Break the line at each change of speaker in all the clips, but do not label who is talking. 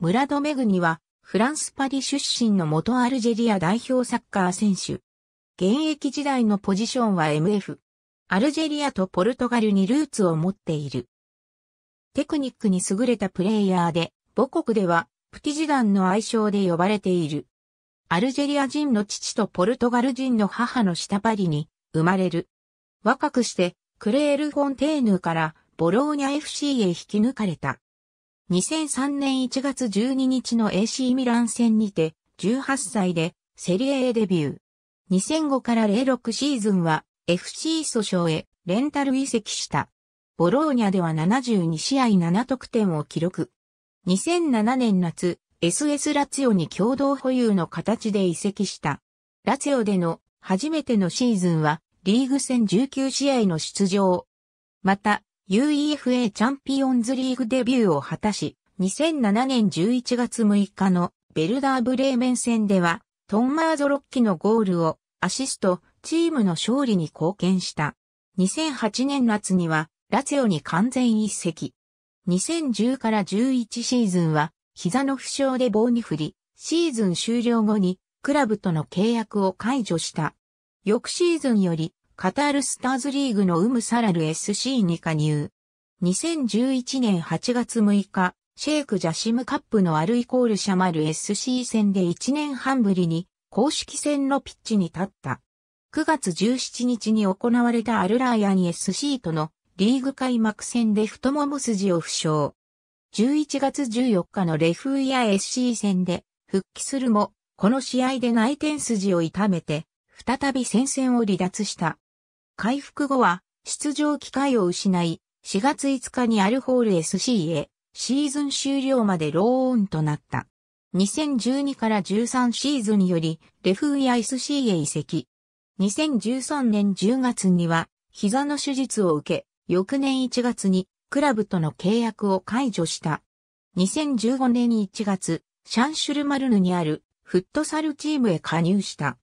ムラド・メグニは、フランス・パリ出身の元アルジェリア代表サッカー選手。現役時代のポジションは MF。アルジェリアとポルトガルにルーツを持っている。テクニックに優れたプレイヤーで、母国では、プティジダンの愛称で呼ばれている。アルジェリア人の父とポルトガル人の母の下パリに生まれる。若くしてクレール・フォンテーヌからボローニャ FC へ引き抜かれた。2003年1月12日の AC ミラン戦にて、18歳でセリエ A デビュー。2005から06シーズンは FC 訴訟へレンタル移籍した。ボローニャでは72試合7得点を記録。2007年夏、SS ラツヨに共同保有の形で移籍した。ラツヨでの初めてのシーズンはリーグ戦19試合の出場。また、UEFA チャンピオンズリーグデビューを果たし、2007年11月6日のベルダーブレーメン戦では、トンマーゾロッキのゴールをアシスト、チームの勝利に貢献した。2008年夏には、ラツヨに完全一席。2010から11シーズンは、膝の負傷で棒に振り、シーズン終了後に、クラブとの契約を解除した。翌シーズンより、カタールスターズリーグのウムサラル SC に加入。2011年8月6日、シェイク・ジャシムカップのアルイコール・シャマル SC 戦で1年半ぶりに公式戦のピッチに立った。9月17日に行われたアルラーヤに SC とのリーグ開幕戦で太もも筋を負傷。11月14日のレフーヤ SC 戦で復帰するも、この試合で内転筋を痛めて、再び戦線を離脱した。回復後は出場機会を失い、4月5日にアルホール SC へシーズン終了までローンとなった。2012から13シーズンよりレフーや SC へ移籍。2013年10月には膝の手術を受け、翌年1月にクラブとの契約を解除した。2015年1月、シャンシュルマルヌにあるフットサルチームへ加入した。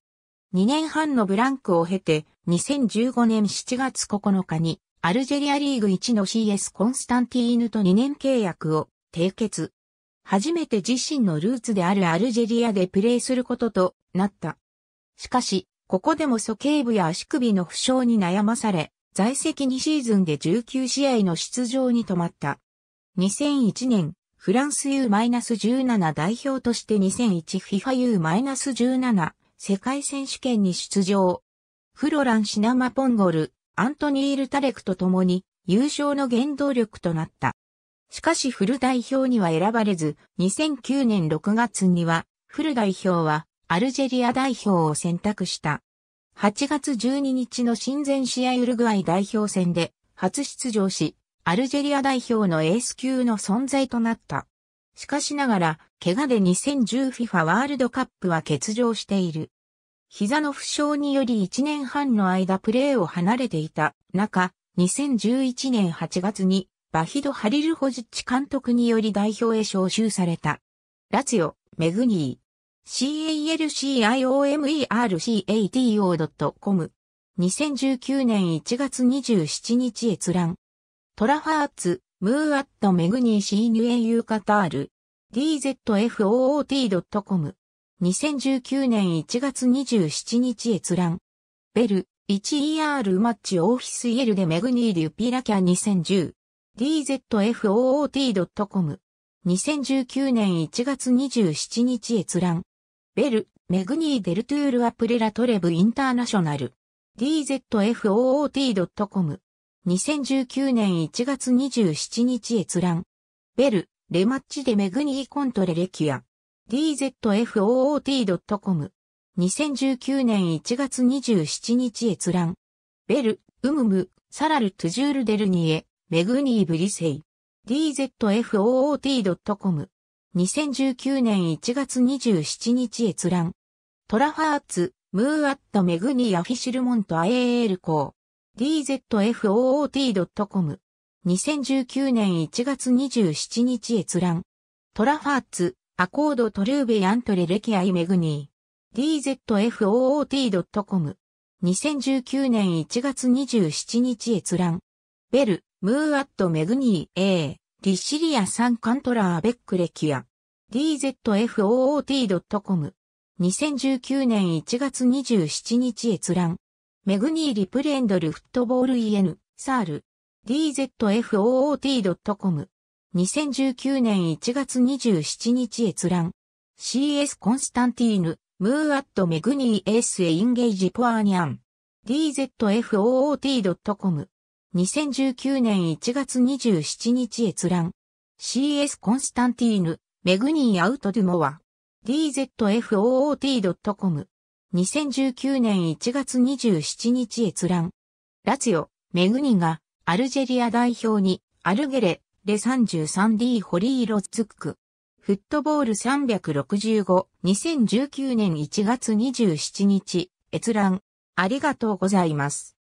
2年半のブランクを経て、2015年7月9日に、アルジェリアリーグ1の CS コンスタンティーヌと2年契約を締結。初めて自身のルーツであるアルジェリアでプレーすることとなった。しかし、ここでも鼠径部や足首の負傷に悩まされ、在籍2シーズンで19試合の出場に止まった。2001年、フランス U-17 代表として 2001FIFA U-17 世界選手権に出場。フロラン・シナマ・ポンゴル、アントニール・タレクと共に優勝の原動力となった。しかしフル代表には選ばれず、2009年6月には、フル代表はアルジェリア代表を選択した。8月12日の親善試合ウルグアイ代表戦で初出場し、アルジェリア代表のエース級の存在となった。しかしながら、怪我で 2010FIFA ワールドカップは欠場している。膝の負傷により1年半の間プレーを離れていた中、2011年8月にバヒド・ハリルホジッチ監督により代表へ招集された。ラツヨ、メグニー、calciomercato.com。2019年1月27日閲覧。トラファーツ、ムーアットメグニーシーニュエ・ユーカタール。dzfoot.com。2019年1月27日閲覧。ベル、1ER マッチオフィスイエルでメグニーリュピラキャ2010。dzfoot.com。2019年1月27日閲覧。ベル、メグニーデルトゥールアプレラトレブインターナショナル。dzfoot.com。2019年1月27日閲覧。ベル、レマッチでメグニーコントレレキア。dzfoot.com。2019年1月27日閲覧。ベル、ウムム、サラル・トゥジュール・デルニエ、メグニー・ブリセイ。dzfoot.com。2019年1月27日閲覧。トラファーツ、ムーアット・メグニー・アフィシルモント・アエール・コー。dzfoot.com。2019年1月27日閲覧。トラファーツ、アコードトルーベアントレレキアイメグニー。dzfoot.com。2019年1月27日閲覧。ベル、ムーアットメグニー A、リシリアサンカントラーベックレキア。dzfoot.com。2019年1月27日閲覧。メグニーリプレンドルフットボール EN、サール。dzfoot.com。2019年1月27日閲覧。CS コンスタンティーヌ、ムーアットメグニーエースエインゲージポアニャン。dzfoot.com。2019年1月27日閲覧。CS コンスタンティーヌ、メグニーアウトドゥモア。dzfoot.com。2019年1月27日閲覧。ラツヨ、メグニが、アルジェリア代表に、アルゲレ、レ 33D ホリーロッツク。フットボール365、2019年1月27日、閲覧。ありがとうございます。